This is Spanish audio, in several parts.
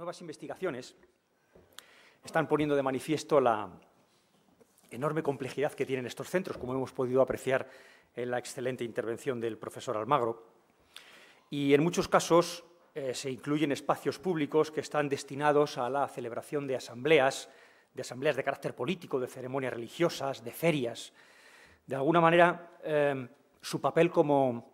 nuevas investigaciones están poniendo de manifiesto la enorme complejidad que tienen estos centros, como hemos podido apreciar en la excelente intervención del profesor Almagro. Y en muchos casos eh, se incluyen espacios públicos que están destinados a la celebración de asambleas, de asambleas de carácter político, de ceremonias religiosas, de ferias. De alguna manera, eh, su papel como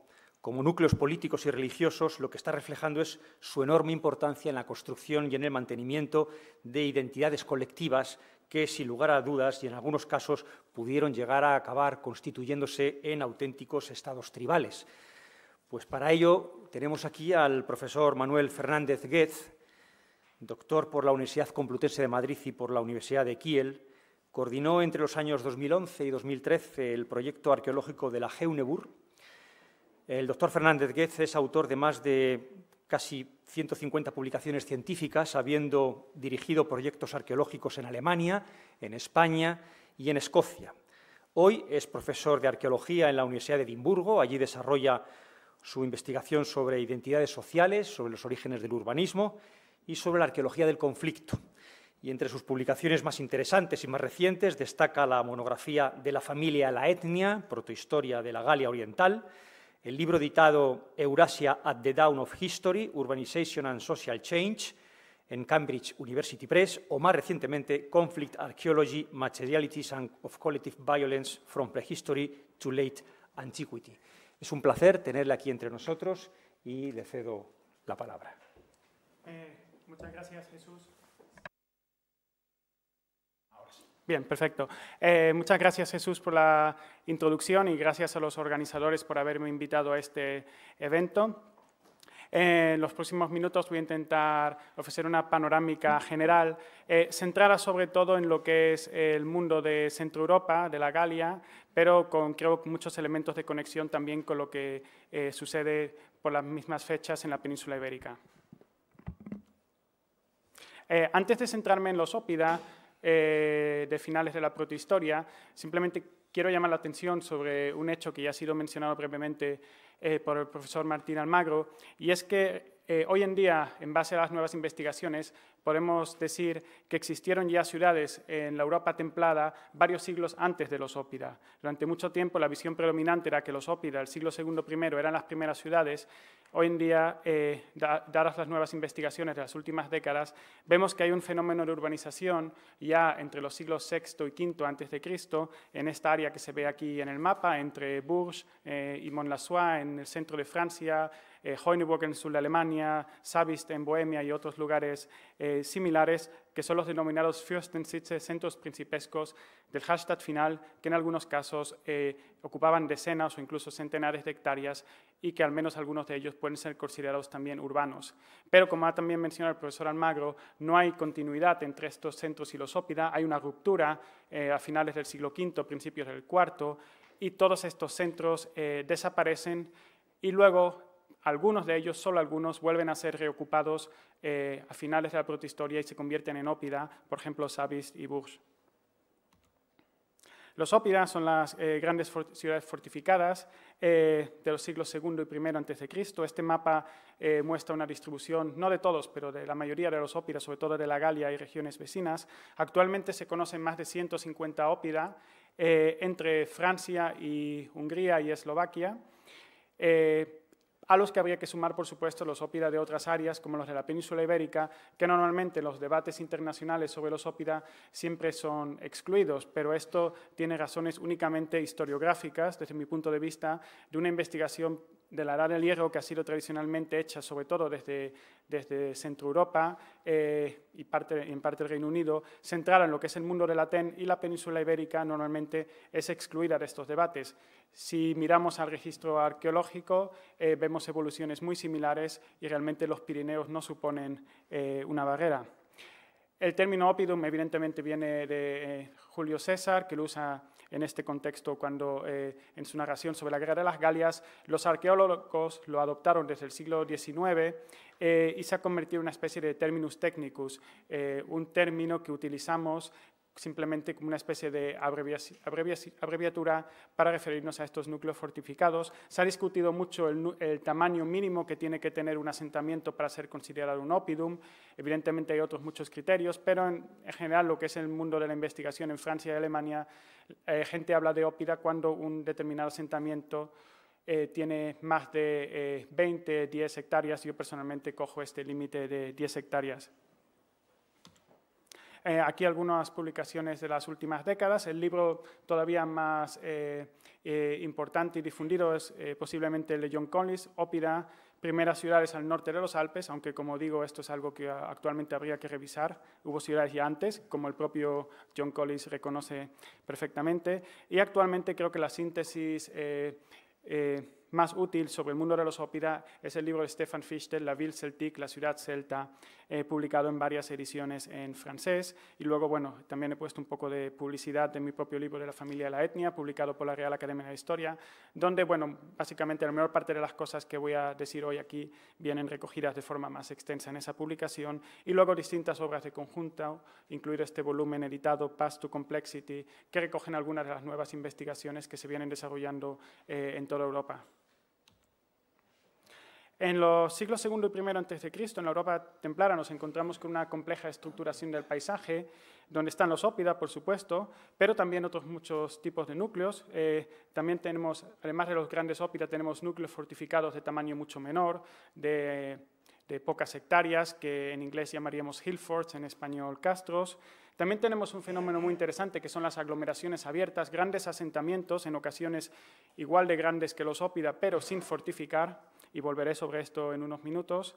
como núcleos políticos y religiosos, lo que está reflejando es su enorme importancia en la construcción y en el mantenimiento de identidades colectivas que, sin lugar a dudas, y en algunos casos, pudieron llegar a acabar constituyéndose en auténticos estados tribales. Pues para ello tenemos aquí al profesor Manuel Fernández Guez, doctor por la Universidad Complutense de Madrid y por la Universidad de Kiel, coordinó entre los años 2011 y 2013 el proyecto arqueológico de la Geunebur, el doctor Fernández Guez es autor de más de casi 150 publicaciones científicas, habiendo dirigido proyectos arqueológicos en Alemania, en España y en Escocia. Hoy es profesor de arqueología en la Universidad de Edimburgo, allí desarrolla su investigación sobre identidades sociales, sobre los orígenes del urbanismo y sobre la arqueología del conflicto. Y entre sus publicaciones más interesantes y más recientes destaca la monografía De la familia la etnia, protohistoria de la Galia Oriental, el libro editado Eurasia at the Dawn of History, Urbanization and Social Change, en Cambridge University Press, o más recientemente Conflict Archaeology, Materialities and of Collective Violence from Prehistory to Late Antiquity. Es un placer tenerla aquí entre nosotros y le cedo la palabra. Eh, muchas gracias, Jesús. Bien, perfecto. Eh, muchas gracias Jesús por la introducción y gracias a los organizadores por haberme invitado a este evento. Eh, en los próximos minutos voy a intentar ofrecer una panorámica general, eh, centrada sobre todo en lo que es el mundo de Centro Europa, de la Galia, pero con creo muchos elementos de conexión también con lo que sucede por las mismas fechas en la península ibérica. antes de centrarme en los ópida, eh, de finales de la protohistoria, simplemente quiero llamar la atención sobre un hecho que ya ha sido mencionado brevemente eh, por el profesor Martín Almagro, y es que eh, hoy en día, en base a las nuevas investigaciones, podemos decir que existieron ya ciudades en la Europa templada varios siglos antes de los Ópida. Durante mucho tiempo la visión predominante era que los Ópida, el siglo II primero, eran las primeras ciudades. Hoy en día, eh, dadas las nuevas investigaciones de las últimas décadas, vemos que hay un fenómeno de urbanización ya entre los siglos VI y V antes de Cristo, en esta área que se ve aquí en el mapa, entre Bourges eh, y mont en el centro de Francia, eh, en el sur de Alemania, Savist en Bohemia y otros lugares eh, eh, similares que son los denominados Fürstensitze, centros principescos del hashtag final, que en algunos casos eh, ocupaban decenas o incluso centenares de hectáreas y que al menos algunos de ellos pueden ser considerados también urbanos. Pero como ha también mencionado el profesor Almagro, no hay continuidad entre estos centros y los ópida, hay una ruptura eh, a finales del siglo V, principios del IV, y todos estos centros desaparecen y luego algunos de ellos, solo algunos, vuelven a ser reocupados eh, a finales de la protohistoria y se convierten en ópida, por ejemplo, Sabis y Bourges. Los ópidas son las eh, grandes ciudades fortificadas eh, de los siglos II y I Cristo Este mapa muestra una distribución, no de todos, pero de la mayoría de los ópidas, sobre todo de la Galia y regiones vecinas. Actualmente se conocen más de 150 ópida entre Francia y Hungría y Eslovaquia a los que habría que sumar, por supuesto, los ópida de otras áreas, como los de la península ibérica, que normalmente los debates internacionales sobre los ópida siempre son excluidos, pero esto tiene razones únicamente historiográficas, desde mi punto de vista, de una investigación de la Edad del Hierro, que ha sido tradicionalmente hecha sobre todo desde, desde Centro Europa eh, y parte, en parte del Reino Unido, centrada en lo que es el mundo del Aten y la península ibérica normalmente es excluida de estos debates. Si miramos al registro arqueológico, eh, vemos evoluciones muy similares y realmente los Pirineos no suponen eh, una barrera. El término opidum evidentemente viene de Julio César, que lo usa en este contexto cuando eh, en su narración sobre la Guerra de las Galias los arqueólogos lo adoptaron desde el siglo XIX eh, y se ha convertido en una especie de terminus technicus, eh, un término que utilizamos simplemente como una especie de abreviatura para referirnos a estos núcleos fortificados. Se ha discutido mucho el, tamaño mínimo que tiene que tener un asentamiento para ser considerado un opidum. Evidentemente hay otros muchos criterios, pero en, general lo que es el mundo de la investigación en Francia y Alemania, eh, gente habla de ópida cuando un determinado asentamiento eh, tiene más de 20, eh, 10 hectáreas. Yo personalmente cojo este límite de 10 hectáreas. Eh, aquí algunas publicaciones de las últimas décadas. El libro todavía más eh, eh, importante y difundido es posiblemente el de John Collins, Ópida, primeras ciudades al norte de los Alpes, aunque como digo, esto es algo que ah, actualmente habría que revisar. Hubo ciudades ya antes, como el propio John Collins reconoce perfectamente. Y actualmente creo que la síntesis más útil sobre el mundo de los ópera es el libro de Stefan Fichte, La Ville Celtique, La Ciudad Celta, eh, publicado en varias ediciones en francés. Y luego, bueno, también he puesto un poco de publicidad de mi propio libro de la familia de la etnia, publicado por la Real Academia de Historia, donde, bueno, básicamente la mayor parte de las cosas que voy a decir hoy aquí vienen recogidas de forma más extensa en esa publicación. Y luego distintas obras de conjunto, incluido este volumen editado, Past to Complexity, que recogen algunas de las nuevas investigaciones que se vienen desarrollando eh, en toda Europa. En los siglos segundo y primero antes de Cristo, en la Europa Templara, nos encontramos con una compleja estructuración del paisaje, donde están los ópida, por supuesto, pero también otros muchos tipos de núcleos. Eh, también tenemos, además de los grandes ópida, tenemos núcleos fortificados de tamaño mucho menor, de, de pocas hectáreas, que en inglés llamaríamos hillforts, en español castros. También tenemos un fenómeno muy interesante que son las aglomeraciones abiertas, grandes asentamientos, en ocasiones igual de grandes que los ópida, pero sin fortificar y volveré sobre esto en unos minutos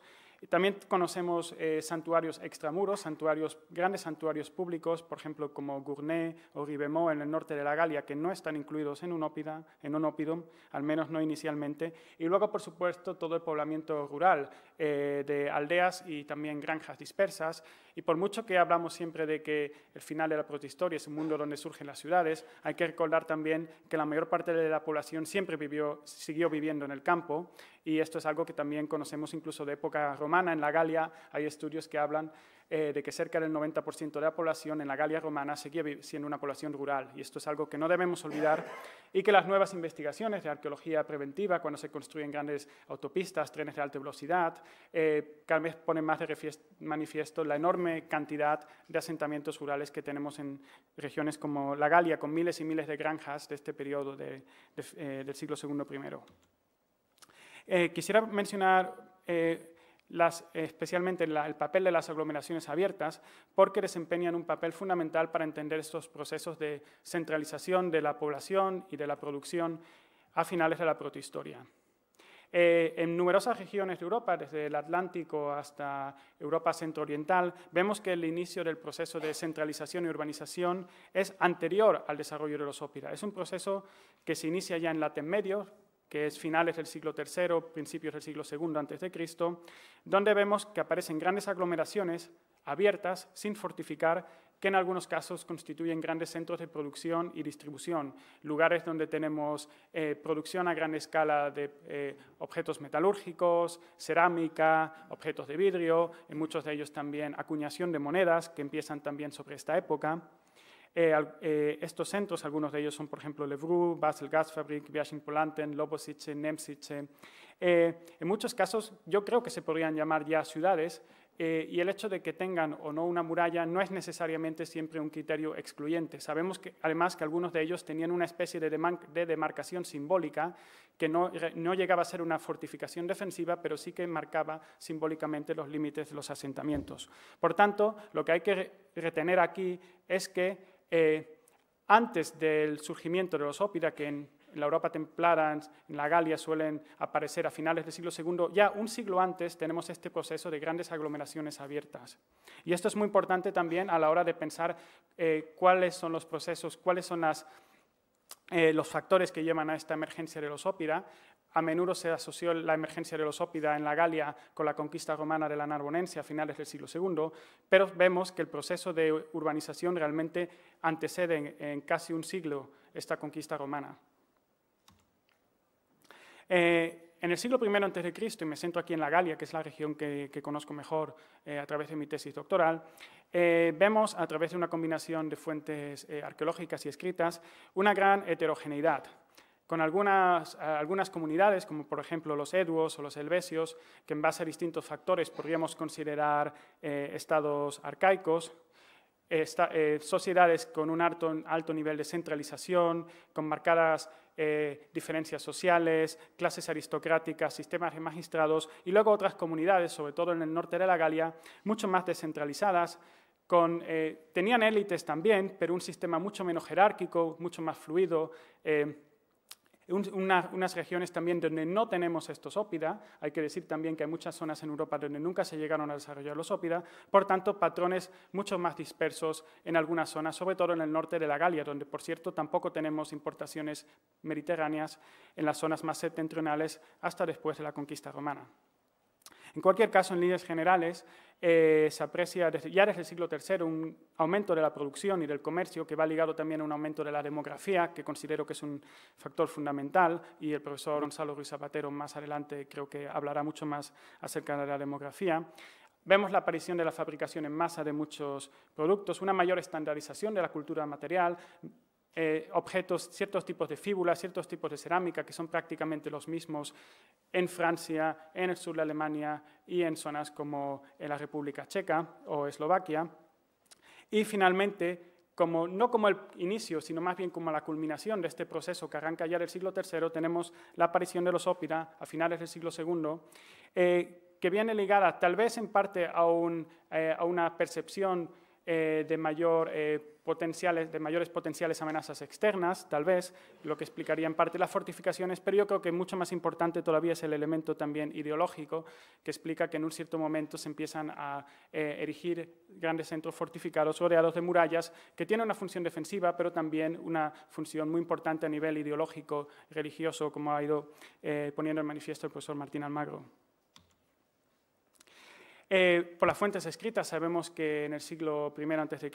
también conocemos eh, santuarios extramuros, santuarios, grandes santuarios públicos, por ejemplo, como Gournay o Ribemont en el norte de la Galia, que no están incluidos en un, ópida, en un al menos no inicialmente. Y luego, por supuesto, todo el poblamiento rural eh, de aldeas y también granjas dispersas. Y por mucho que hablamos siempre de que el final de la protohistoria es un mundo donde surgen las ciudades, hay que recordar también que la mayor parte de la población siempre vivió, siguió viviendo en el campo. Y esto es algo que también conocemos incluso de época romana en la Galia, hay estudios que hablan eh, de que cerca del 90% de la población en la Galia romana seguía siendo una población rural. Y esto es algo que no debemos olvidar y que las nuevas investigaciones de arqueología preventiva, cuando se construyen grandes autopistas, trenes de alta velocidad, eh, cada vez ponen más de manifiesto la enorme cantidad de asentamientos rurales que tenemos en regiones como la Galia, con miles y miles de granjas de este periodo eh, del siglo II I. quisiera mencionar especialmente el papel de las aglomeraciones abiertas, porque desempeñan un papel fundamental para entender estos procesos de centralización de la población y de la producción a finales de la protohistoria. Eh, en numerosas regiones de Europa, desde el Atlántico hasta Europa centrooriental, vemos que el inicio del proceso de centralización y urbanización es anterior al desarrollo de los ópidas. Es un proceso que se inicia ya en la Medio, que es finales del siglo III, principios del siglo II Cristo, donde vemos que aparecen grandes aglomeraciones abiertas, sin fortificar, que en algunos casos constituyen grandes centros de producción y distribución, lugares donde tenemos eh, producción a gran escala de eh, objetos metalúrgicos, cerámica, objetos de vidrio, en muchos de ellos también acuñación de monedas, que empiezan también sobre esta época. Eh, eh, estos centros, algunos de ellos son, por ejemplo, Levru, Basel Gasfabrik, Polanten, Lobosice, Nemsice. Eh, en muchos casos, yo creo que se podrían llamar ya ciudades, y el hecho de que tengan o no una muralla no es necesariamente siempre un criterio excluyente. Sabemos que, además que algunos de ellos tenían una especie de, demarcación simbólica que no, llegaba a ser una fortificación defensiva, pero sí que marcaba simbólicamente los límites de los asentamientos. Por tanto, lo que hay que retener aquí es que eh, antes del surgimiento de los ópida, que en, la Europa templada, en, la Galia, suelen aparecer a finales del siglo II, ya un siglo antes tenemos este proceso de grandes aglomeraciones abiertas. Y esto es muy importante también a la hora de pensar eh, cuáles son los procesos, cuáles son las, eh, los factores que llevan a esta emergencia de los ópida, a menudo se asoció la emergencia de los ópida en la Galia con la conquista romana de la Narbonense a finales del siglo II, pero vemos que el proceso de urbanización realmente anteceden en casi un siglo esta conquista romana. Eh, en el siglo I antes de Cristo, y me centro aquí en la Galia, que es la región que, conozco mejor eh, a través de mi tesis doctoral, eh, vemos a través de una combinación de fuentes arqueológicas y escritas una gran heterogeneidad con algunas, algunas, comunidades, como por ejemplo los eduos o los helvesios, que en base a distintos factores podríamos considerar estados arcaicos, esta, eh, sociedades con un alto, nivel de centralización, con marcadas eh, diferencias sociales, clases aristocráticas, sistemas de magistrados, y luego otras comunidades, sobre todo en el norte de la Galia, mucho más descentralizadas, con, eh, tenían élites también, pero un sistema mucho menos jerárquico, mucho más fluido, unas regiones también donde no tenemos estos ópida, hay que decir también que hay muchas zonas en Europa donde nunca se llegaron a desarrollar los ópida, por tanto, patrones mucho más dispersos en algunas zonas, sobre todo en el norte de la Galia, donde, por cierto, tampoco tenemos importaciones mediterráneas en las zonas más septentrionales hasta después de la conquista romana. En cualquier caso, en líneas generales, eh, se aprecia ya desde el siglo III un aumento de la producción y del comercio que va ligado también a un aumento de la demografía, que considero que es un factor fundamental y el profesor Gonzalo Ruiz Zapatero más adelante creo que hablará mucho más acerca de la demografía. Vemos la aparición de la fabricación en masa de muchos productos, una mayor estandarización de la cultura material, eh, objetos, ciertos tipos de fíbulas, ciertos tipos de cerámica que son prácticamente los mismos en Francia, en el sur de Alemania y en zonas como en la República Checa o Eslovaquia. Y finalmente, como, no como el inicio, sino más bien como la culminación de este proceso que arranca ya del siglo III, tenemos la aparición de los ópida a finales del siglo II, eh, que viene ligada tal vez en parte a, eh, a una percepción eh, de, mayor, eh, de mayores potenciales amenazas externas, tal vez, lo que explicaría en parte las fortificaciones, pero yo creo que mucho más importante todavía es el elemento también ideológico, que explica que en un cierto momento se empiezan a eh, erigir grandes centros fortificados rodeados de murallas, que tienen una función defensiva, pero también una función muy importante a nivel ideológico, religioso, como ha ido poniendo en manifiesto el profesor Martín Almagro. Eh, por las fuentes escritas sabemos que en el siglo I a.C.,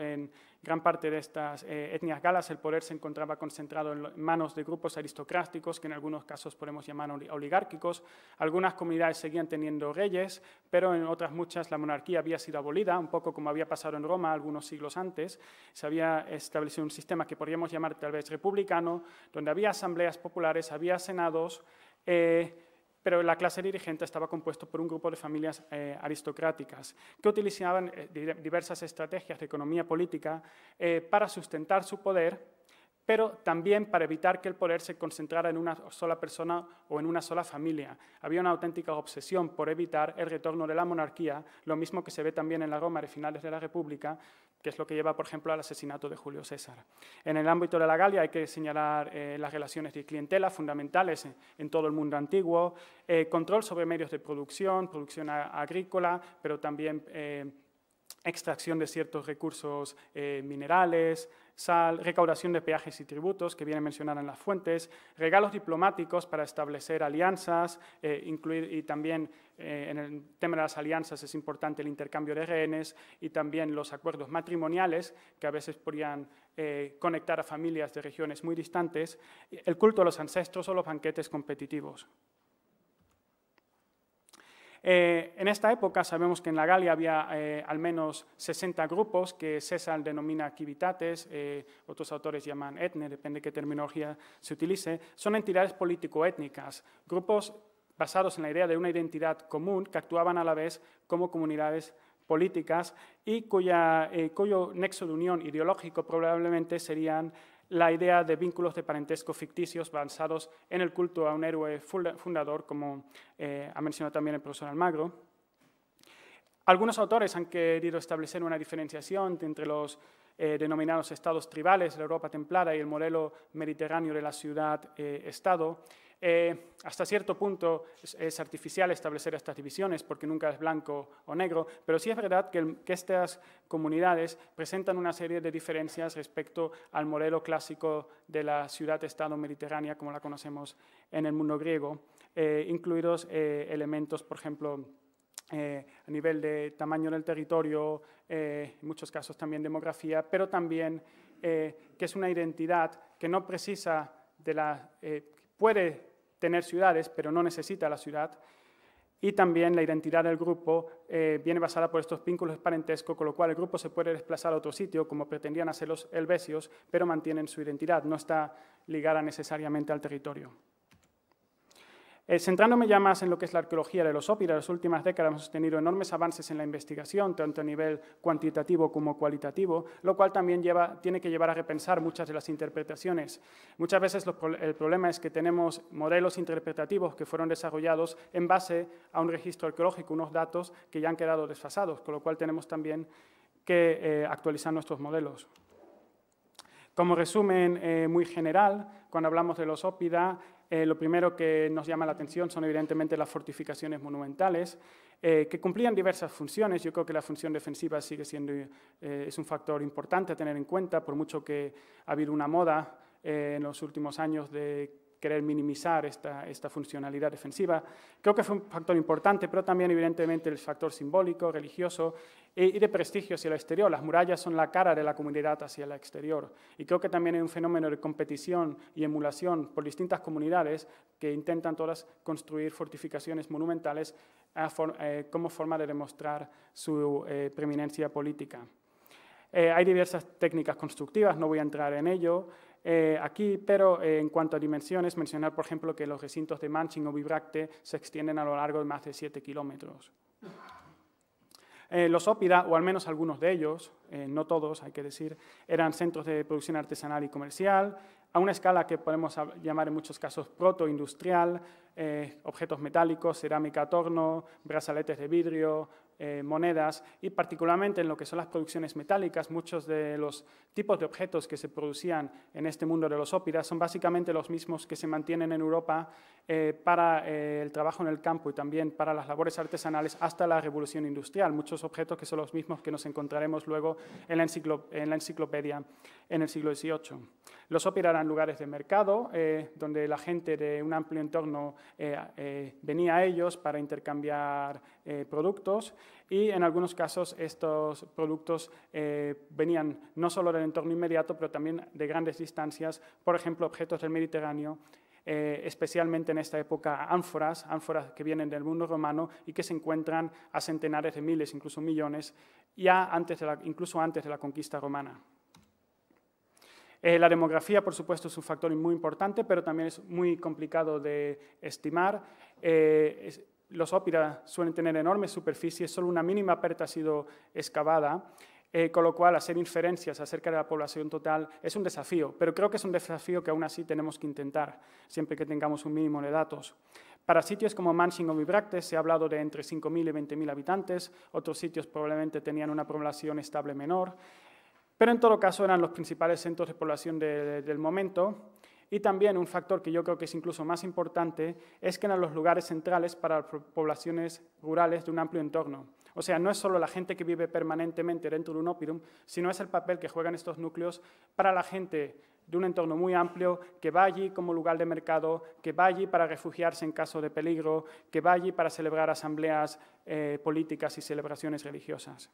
en gran parte de estas eh, etnias galas, el poder se encontraba concentrado en manos de grupos aristocráticos, que en algunos casos podemos llamar oligárquicos. Algunas comunidades seguían teniendo reyes, pero en otras muchas la monarquía había sido abolida, un poco como había pasado en Roma algunos siglos antes. Se había establecido un sistema que podríamos llamar tal vez republicano, donde había asambleas populares, había senados, eh, pero la clase dirigente estaba compuesta por un grupo de familias eh, aristocráticas que utilizaban eh, diversas estrategias de economía política eh, para sustentar su poder pero también para evitar que el poder se concentrara en una sola persona o en una sola familia. Había una auténtica obsesión por evitar el retorno de la monarquía, lo mismo que se ve también en la Roma de finales de la República, que es lo que lleva, por ejemplo, al asesinato de Julio César. En el ámbito de la Galia hay que señalar eh, las relaciones de clientela fundamentales en, todo el mundo antiguo, eh, control sobre medios de producción, producción agrícola, pero también eh, extracción de ciertos recursos minerales, sal, recaudación de peajes y tributos, que viene mencionada en las fuentes, regalos diplomáticos para establecer alianzas, eh, incluir, y también eh, en el tema de las alianzas es importante el intercambio de rehenes y también los acuerdos matrimoniales, que a veces podrían eh, conectar a familias de regiones muy distantes, el culto a los ancestros o los banquetes competitivos. Eh, en esta época sabemos que en la Galia había eh, al menos 60 grupos que César denomina civitates, eh, otros autores llaman etne, depende de qué terminología se utilice, son entidades político-étnicas, grupos basados en la idea de una identidad común que actuaban a la vez como comunidades políticas y cuyo nexo de unión ideológico probablemente serían la idea de vínculos de parentesco ficticios avanzados en el culto a un héroe fundador, como eh, ha mencionado también el profesor Almagro. Algunos autores han querido establecer una diferenciación entre los eh, denominados estados tribales, la Europa templada y el modelo mediterráneo de la ciudad-estado. Eh, eh, hasta cierto punto es, artificial establecer estas divisiones porque nunca es blanco o negro, pero sí es verdad que, estas comunidades presentan una serie de diferencias respecto al modelo clásico de la ciudad-estado mediterránea como la conocemos en el mundo griego, eh, incluidos eh, elementos, por ejemplo, a nivel de tamaño del territorio, en muchos casos también demografía, pero también que es una identidad que no precisa de la, puede tener ciudades, pero no necesita la ciudad. Y también la identidad del grupo eh, viene basada por estos vínculos parentesco, con lo cual el grupo se puede desplazar a otro sitio, como pretendían hacer los helvecios, pero mantienen su identidad, no está ligada necesariamente al territorio. Eh, centrándome ya más en lo que es la arqueología de los OPIR, en las últimas décadas hemos tenido enormes avances en la investigación, tanto a nivel cuantitativo como cualitativo, lo cual también lleva, tiene que llevar a repensar muchas de las interpretaciones. Muchas veces el problema es que tenemos modelos interpretativos que fueron desarrollados en base a un registro arqueológico, unos datos que ya han quedado desfasados, con lo cual tenemos también que eh, actualizar nuestros modelos. Como resumen eh, muy general, cuando hablamos de los ópida, eh, lo primero que nos llama la atención son evidentemente las fortificaciones monumentales, eh, que cumplían diversas funciones. Yo creo que la función defensiva sigue siendo eh, es un factor importante a tener en cuenta, por mucho que ha habido una moda en los últimos años de querer minimizar esta, esta funcionalidad defensiva. Creo que fue un factor importante, pero también evidentemente el factor simbólico, religioso e, y de prestigio hacia el exterior. Las murallas son la cara de la comunidad hacia el exterior. Y creo que también hay un fenómeno de competición y emulación por distintas comunidades que intentan todas construir fortificaciones monumentales eh, como forma de demostrar su eh, preeminencia política. Eh, hay diversas técnicas constructivas, no voy a entrar en ello. Eh, aquí, pero eh, en cuanto a dimensiones, mencionar, por ejemplo, que los recintos de Manching o Vibracte se extienden a lo largo de más de 7 kilómetros. Eh, los ópida, o al menos algunos de ellos, no todos, hay que decir, eran centros de producción artesanal y comercial, a una escala que podemos llamar en muchos casos protoindustrial, objetos metálicos, cerámica a torno, brazaletes de vidrio, eh, monedas y particularmente en lo que son las producciones metálicas, muchos de los tipos de objetos que se producían en este mundo de los ópidas son básicamente los mismos que se mantienen en Europa eh, para eh, el trabajo en el campo y también para las labores artesanales hasta la revolución industrial, muchos objetos que son los mismos que nos encontraremos luego en la, en la enciclopedia en el siglo XVIII. Los ópidas eran lugares de mercado donde la gente de un amplio entorno venía a ellos para intercambiar eh, productos y en algunos casos estos productos eh, venían no solo del entorno inmediato, pero también de grandes distancias, por ejemplo, objetos del Mediterráneo, eh, especialmente en esta época ánforas, ánforas que vienen del mundo romano y que se encuentran a centenares de miles, incluso millones, ya antes de la, incluso antes de la conquista romana. la demografía, por supuesto, es un factor muy importante, pero también es muy complicado de estimar los ópidas suelen tener enormes superficies, solo una mínima parte ha sido excavada, eh, con lo cual hacer inferencias acerca de la población total es un desafío, pero creo que es un desafío que aún así tenemos que intentar, siempre que tengamos un mínimo de datos. Para sitios como Manching o Vibractes se ha hablado de entre 5.000 y 20.000 habitantes, otros sitios probablemente tenían una población estable menor, pero en todo caso eran los principales centros de población del momento. Y también un factor que yo creo que es incluso más importante es que en los lugares centrales para poblaciones rurales de un amplio entorno. O sea, no es solo la gente que vive permanentemente dentro de un sino es el papel que juegan estos núcleos para la gente de un entorno muy amplio, que va allí como lugar de mercado, que va allí para refugiarse en caso de peligro, que va allí para celebrar asambleas eh, políticas y celebraciones religiosas.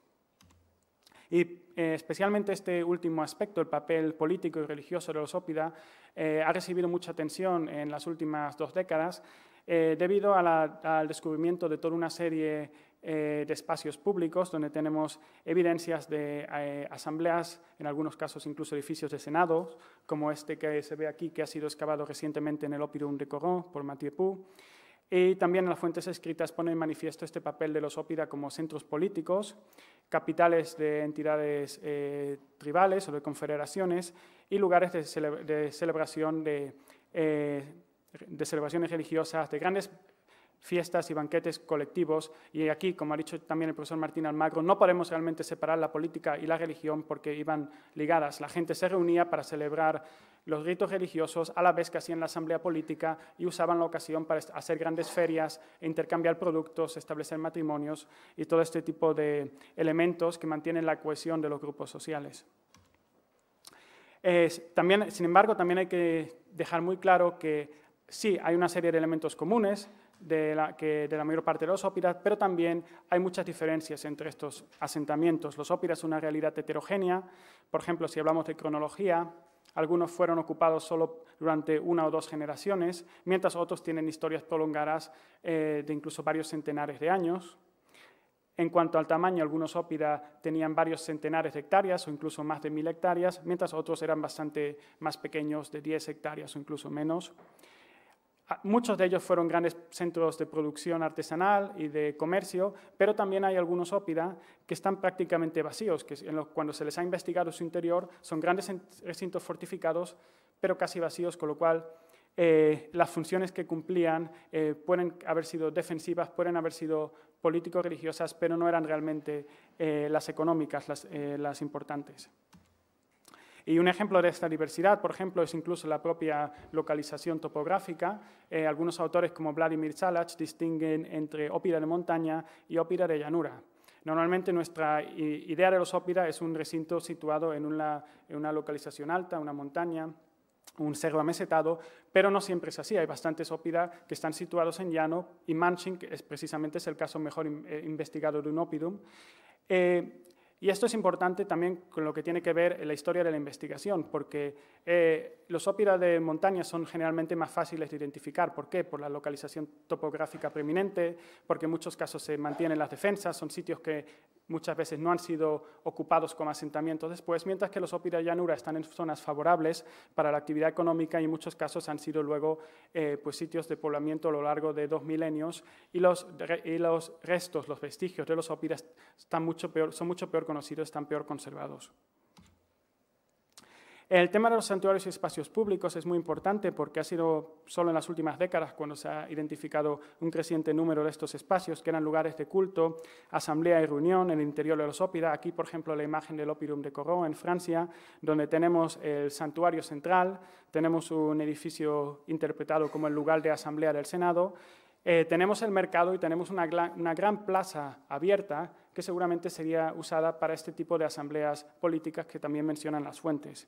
Y eh, especialmente este último aspecto, el papel político y religioso de los Ópida, eh, ha recibido mucha atención en las últimas dos décadas eh, debido al descubrimiento de toda una serie de espacios públicos donde tenemos evidencias de asambleas, en algunos casos incluso edificios de senados, como este que se ve aquí, que ha sido excavado recientemente en el Opidum de Corón por Mathieu Pou. Y también en las fuentes escritas pone en manifiesto este papel de los ópida como centros políticos, capitales de entidades eh, tribales o de confederaciones y lugares de, celebración de, eh, de celebraciones religiosas de grandes fiestas y banquetes colectivos. Y aquí, como ha dicho también el profesor Martín Almagro, no podemos realmente separar la política y la religión porque iban ligadas. La gente se reunía para celebrar los ritos religiosos a la vez que hacían la asamblea política y usaban la ocasión para hacer grandes ferias, intercambiar productos, establecer matrimonios y todo este tipo de elementos que mantienen la cohesión de los grupos sociales. también, sin embargo, también hay que dejar muy claro que sí, hay una serie de elementos comunes, de la, mayor parte de los ópidas, pero también hay muchas diferencias entre estos asentamientos. Los ópidas son una realidad heterogénea, por ejemplo, si hablamos de cronología, algunos fueron ocupados solo durante una o dos generaciones, mientras otros tienen historias prolongadas eh, de incluso varios centenares de años. En cuanto al tamaño, algunos ópida tenían varios centenares de hectáreas o incluso más de mil hectáreas, mientras otros eran bastante más pequeños, de 10 hectáreas o incluso menos. Ah, muchos de ellos fueron grandes centros de producción artesanal y de comercio, pero también hay algunos ópida que están prácticamente vacíos, que cuando se les ha investigado su interior son grandes recintos fortificados, pero casi vacíos, con lo cual eh, las funciones que cumplían eh, pueden haber sido defensivas, pueden haber sido político-religiosas, pero no eran realmente eh, las económicas, las importantes. Y un ejemplo de esta diversidad, por ejemplo, es incluso la propia localización topográfica. Eh, algunos autores como Vladimir Salach distinguen entre ópida de montaña y ópida de llanura. Normalmente nuestra idea de los ópida es un recinto situado en una, localización alta, una montaña, un cerro amesetado, pero no siempre es así. Hay bastantes ópida que están situados en llano y Manching es precisamente es el caso mejor eh, investigado de un ópidum. Eh, y esto es importante también con lo que tiene que ver la historia de la investigación, porque eh, los ópira de montaña son generalmente más fáciles de identificar. ¿Por qué? Por la localización topográfica preeminente, porque en muchos casos se mantienen las defensas, son sitios que muchas veces no han sido ocupados como asentamientos después, mientras que los ópidas llanuras llanura están en zonas favorables para la actividad económica y en muchos casos han sido luego eh, pues, sitios de poblamiento a lo largo de dos milenios y los, restos, los vestigios de los ópidas están mucho son mucho peor conocidos, están peor conservados. El tema de los santuarios y espacios públicos es muy importante porque ha sido solo en las últimas décadas cuando se ha identificado un creciente número de estos espacios que eran lugares de culto, asamblea y reunión en el interior de los ópida. Aquí, por ejemplo, la imagen del Opidum de Corot en Francia, donde tenemos el santuario central, tenemos un edificio interpretado como el lugar de asamblea del Senado, eh, tenemos el mercado y tenemos una gran plaza abierta que seguramente sería usada para este tipo de asambleas políticas que también mencionan las fuentes.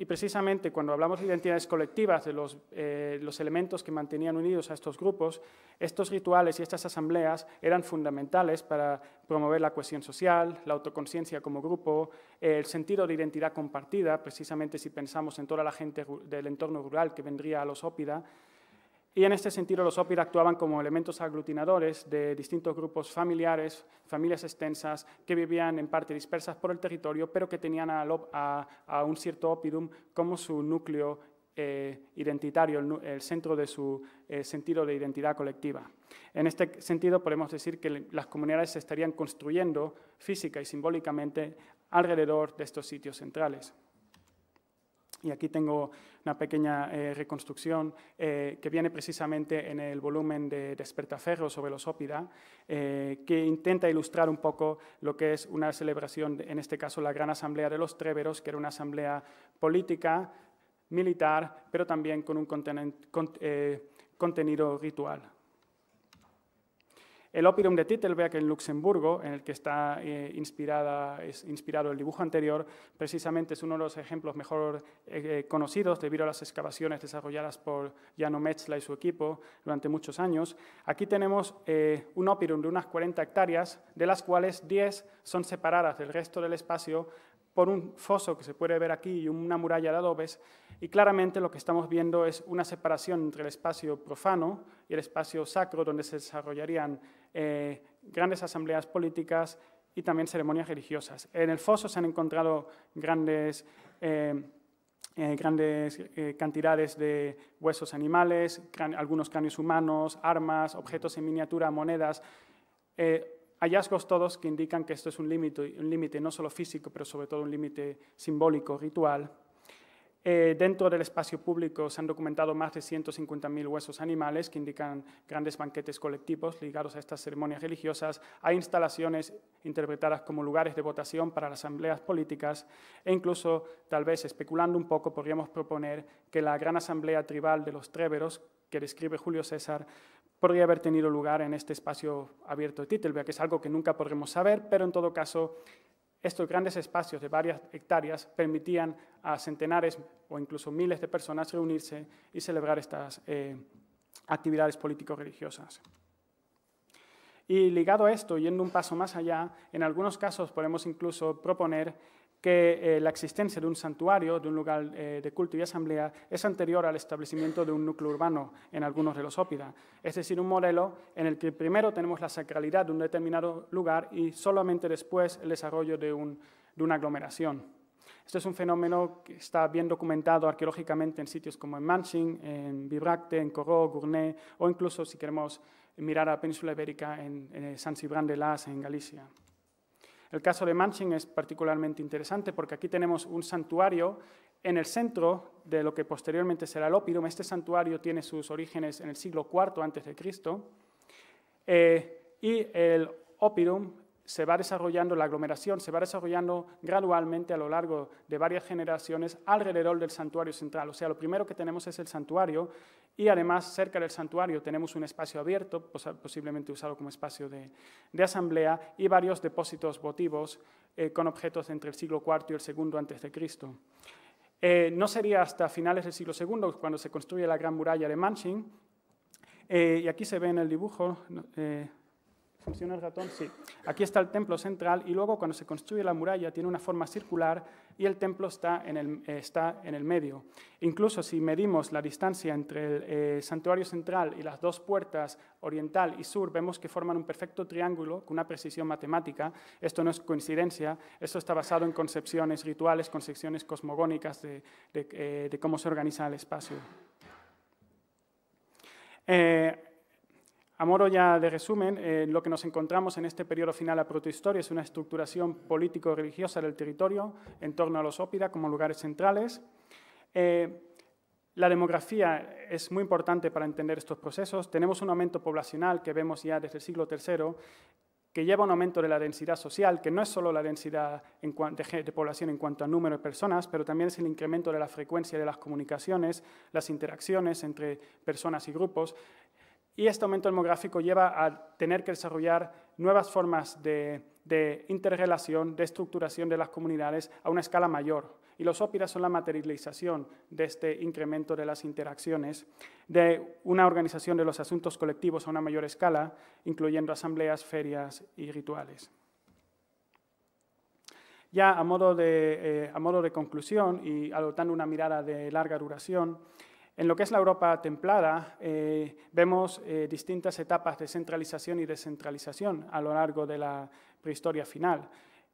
Y precisamente cuando hablamos de identidades colectivas, de eh, los, elementos que mantenían unidos a estos grupos, estos rituales y estas asambleas eran fundamentales para promover la cohesión social, la autoconciencia como grupo, el sentido de identidad compartida, precisamente si pensamos en toda la gente del entorno rural que vendría a los ópida, y en este sentido, los ópidos actuaban como elementos aglutinadores de distintos grupos familiares, familias extensas, que vivían en parte dispersas por el territorio, pero que tenían a, un cierto ópidum como su núcleo eh, identitario, el, centro de su eh, sentido de identidad colectiva. En este sentido, podemos decir que las comunidades se estarían construyendo física y simbólicamente alrededor de estos sitios centrales. Y aquí tengo una pequeña eh, reconstrucción eh, que viene precisamente en el volumen de Despertaferro sobre los Ópida, eh, que intenta ilustrar un poco lo que es una celebración, en este caso la Gran Asamblea de los Tréveros, que era una asamblea política, militar, pero también con un contenido ritual. El Operum de Titelberg en Luxemburgo, en el que está eh, inspirada, inspirado el dibujo anterior, precisamente es uno de los ejemplos mejor eh, eh, conocidos debido a las excavaciones desarrolladas por Jano Metzla y su equipo durante muchos años. Aquí tenemos un Operum de unas 40 hectáreas, de las cuales 10 son separadas del resto del espacio por un foso que se puede ver aquí y una muralla de adobes, y claramente lo que estamos viendo es una separación entre el espacio profano y el espacio sacro, donde se desarrollarían eh, grandes asambleas políticas y también ceremonias religiosas. En el foso se han encontrado grandes, eh, eh, grandes cantidades de huesos animales, algunos cráneos humanos, armas, objetos en miniatura, monedas hallazgos todos que indican que esto es un límite, un límite no solo físico, pero sobre todo un límite simbólico, ritual. Eh, dentro del espacio público se han documentado más de 150.000 huesos animales que indican grandes banquetes colectivos ligados a estas ceremonias religiosas. Hay instalaciones interpretadas como lugares de votación para las asambleas políticas e incluso, tal vez especulando un poco, podríamos proponer que la gran asamblea tribal de los tréveros, que describe Julio César, podría haber tenido lugar en este espacio abierto de Titelberg, que es algo que nunca podremos saber, pero en todo caso estos grandes espacios de varias hectáreas permitían a centenares o incluso miles de personas reunirse y celebrar estas eh, actividades político-religiosas. Y ligado a esto, yendo un paso más allá, en algunos casos podemos incluso proponer que eh, la existencia de un santuario, de un lugar eh, de culto y asamblea, es anterior al establecimiento de un núcleo urbano en algunos de los ópida. Es decir, un modelo en el que primero tenemos la sacralidad de un determinado lugar y solamente después el desarrollo de, una aglomeración. Este es un fenómeno que está bien documentado arqueológicamente en sitios como en Manching, en Vibracte, en Corot, Gournay, o incluso si queremos mirar a la península ibérica en, en eh, San Cibrán de Las, en Galicia. El caso de Manching es particularmente interesante porque aquí tenemos un santuario en el centro de lo que posteriormente será el Opidum. Este santuario tiene sus orígenes en el siglo IV a.C. Eh, y el Opidum se va desarrollando, la aglomeración se va desarrollando gradualmente a lo largo de varias generaciones alrededor del santuario central. O sea, lo primero que tenemos es el santuario y además cerca del santuario tenemos un espacio abierto, posiblemente usado como espacio de, asamblea, y varios depósitos votivos eh, con objetos entre el siglo IV y el II antes de Cristo. Eh, no sería hasta finales del siglo II cuando se construye la Gran Muralla de Manching, eh, y aquí se ve en el dibujo, ¿Funciona el ratón? Sí. Aquí está el templo central y luego cuando se construye la muralla tiene una forma circular y el templo está en el, eh, está en el medio. Incluso si medimos la distancia entre el eh, santuario central y las dos puertas oriental y sur, vemos que forman un perfecto triángulo con una precisión matemática. Esto no es coincidencia, esto está basado en concepciones rituales, concepciones cosmogónicas de, de, eh, cómo se organiza el espacio. A ya de resumen, eh, lo que nos encontramos en este periodo final a protohistoria es una estructuración político-religiosa del territorio en torno a los ópida como lugares centrales. Eh, la demografía es muy importante para entender estos procesos. Tenemos un aumento poblacional que vemos ya desde el siglo III, que lleva un aumento de la densidad social, que no es solo la densidad de población en cuanto a número de personas, pero también es el incremento de la frecuencia de las comunicaciones, las interacciones entre personas y grupos, y este aumento demográfico lleva a tener que desarrollar nuevas formas de, interrelación, de estructuración de las comunidades a una escala mayor. Y los ópidas son la materialización de este incremento de las interacciones, de una organización de los asuntos colectivos a una mayor escala, incluyendo asambleas, ferias y rituales. Ya a modo eh, a modo de conclusión y adoptando una mirada de larga duración, en lo que es la Europa templada, eh, vemos eh, distintas etapas de centralización y descentralización a lo largo de la prehistoria final.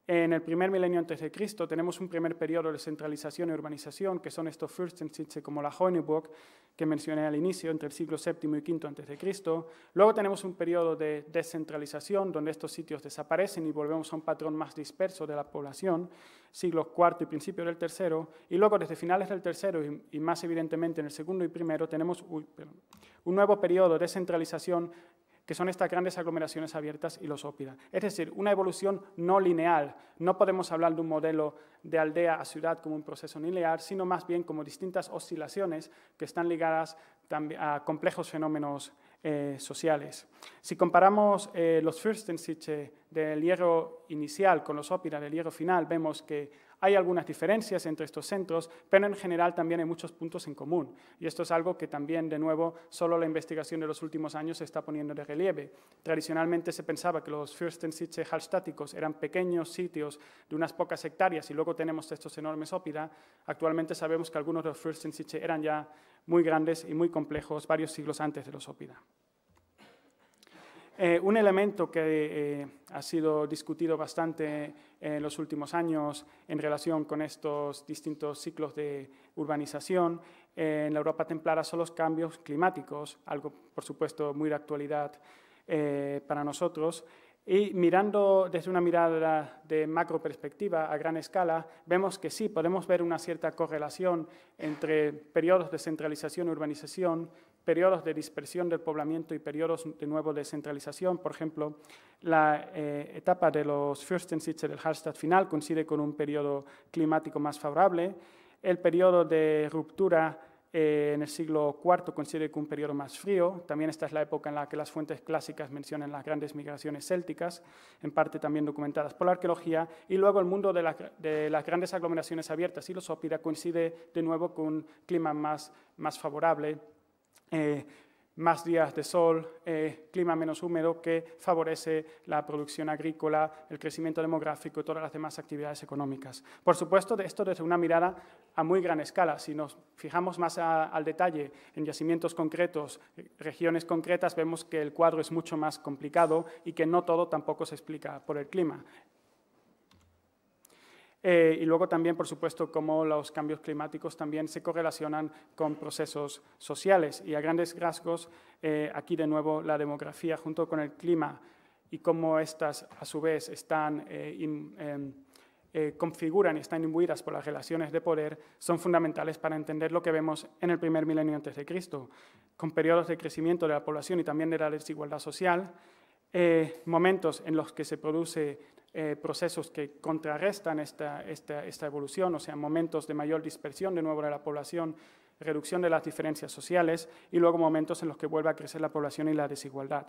En el primer milenio antes de Cristo tenemos un primer periodo de centralización y urbanización, que son estos Fürstensitze como la Heuneburg, que mencioné al inicio, entre el siglo VII y V antes de Cristo. Luego tenemos un periodo de descentralización, donde estos sitios desaparecen y volvemos a un patrón más disperso de la población, siglos IV y principio del III, Y luego, desde finales del III y, más evidentemente en el segundo y primero, tenemos un nuevo periodo de descentralización que son estas grandes aglomeraciones abiertas y los ópidas. Es decir, una evolución no lineal. No podemos hablar de un modelo de aldea a ciudad como un proceso lineal, sino más bien como distintas oscilaciones que están ligadas a complejos fenómenos eh, sociales. Si comparamos eh, los Fürstensiche del hierro inicial con los ópidas del hierro final, vemos que hay algunas diferencias entre estos centros, pero en general también hay muchos puntos en común. Y esto es algo que también, de nuevo, solo la investigación de los últimos años se está poniendo de relieve. Tradicionalmente se pensaba que los Fürstensitze Hallstatticos eran pequeños sitios de unas pocas hectáreas y luego tenemos estos enormes ópida. Actualmente sabemos que algunos de los Fürstensitze eran ya muy grandes y muy complejos varios siglos antes de los ópida. Eh, un elemento que eh, ha sido discutido bastante en los últimos años en relación con estos distintos ciclos de urbanización eh, en la Europa templada son los cambios climáticos, algo por supuesto muy de actualidad para nosotros. Y mirando desde una mirada de macro perspectiva a gran escala, vemos que sí, podemos ver una cierta correlación entre periodos de centralización y urbanización periodos de dispersión del poblamiento y periodos de nuevo de centralización. Por ejemplo, la eh, etapa de los Fürstensitze del Hallstatt final coincide con un periodo climático más favorable. El periodo de ruptura eh, en el siglo IV coincide con un periodo más frío. También esta es la época en la que las fuentes clásicas mencionan las grandes migraciones célticas, en parte también documentadas por la arqueología. Y luego el mundo de, las grandes aglomeraciones abiertas y los ópida coincide de nuevo con un clima más favorable eh, más días de sol, eh, clima menos húmedo, que favorece la producción agrícola, el crecimiento demográfico y todas las demás actividades económicas. Por supuesto, esto desde una mirada a muy gran escala. Si nos fijamos más al detalle en yacimientos concretos, regiones concretas, vemos que el cuadro es mucho más complicado y que no todo tampoco se explica por el clima. Eh, y luego también, por supuesto, cómo los cambios climáticos también se correlacionan con procesos sociales. Y a grandes rasgos, eh, aquí de nuevo la demografía junto con el clima y cómo estas, a su vez, están eh, em, configuran y están imbuidas por las relaciones de poder, son fundamentales para entender lo que vemos en el primer milenio antes de Cristo, con periodos de crecimiento de la población y también de la desigualdad social, momentos en los que se produce eh, procesos que contrarrestan esta, esta, evolución, o sea, momentos de mayor dispersión de nuevo de la población, reducción de las diferencias sociales y luego momentos en los que vuelve a crecer la población y la desigualdad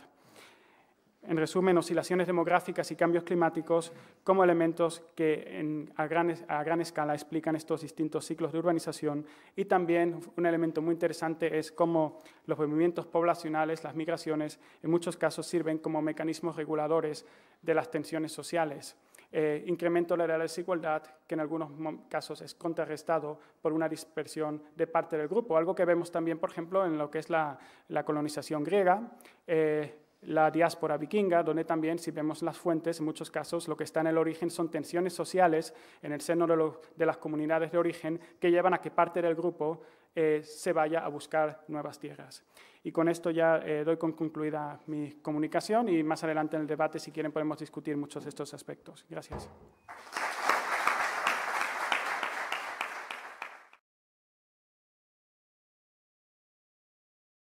en resumen, oscilaciones demográficas y cambios climáticos como elementos que a, gran, escala explican estos distintos ciclos de urbanización. Y también un elemento muy interesante es cómo los movimientos poblacionales, las migraciones, en muchos casos sirven como mecanismos reguladores de las tensiones sociales. Eh, incremento de la desigualdad, que en algunos casos es contrarrestado por una dispersión de parte del grupo, algo que vemos también, por ejemplo, en lo que es la, colonización griega. Eh, la diáspora vikinga, donde también, si vemos las fuentes, en muchos casos lo que está en el origen son tensiones sociales en el seno de, las comunidades de origen que llevan a que parte del grupo eh, se vaya a buscar nuevas tierras. Y con esto ya eh, doy concluida mi comunicación y más adelante en el debate, si quieren, podemos discutir muchos de estos aspectos. Gracias.